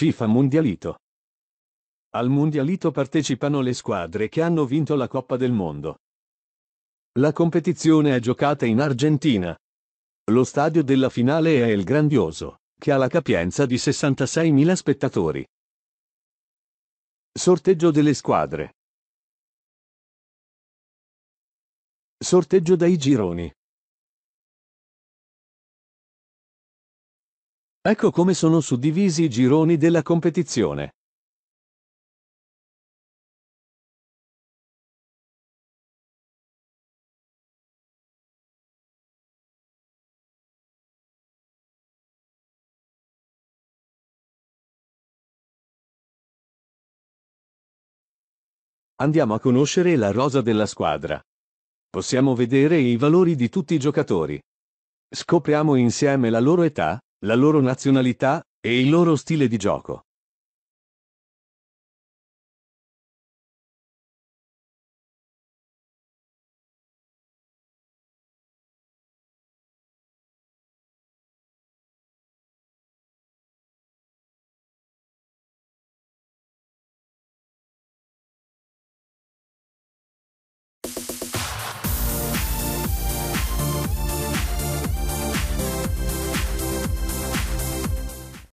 FIFA Mundialito. Al Mundialito partecipano le squadre che hanno vinto la Coppa del Mondo. La competizione è giocata in Argentina. Lo stadio della finale è il Grandioso, che ha la capienza di 66.000 spettatori. Sorteggio delle squadre. Sorteggio dai gironi. Ecco come sono suddivisi i gironi della competizione. Andiamo a conoscere la rosa della squadra. Possiamo vedere i valori di tutti i giocatori. Scopriamo insieme la loro età, la loro nazionalità e il loro stile di gioco.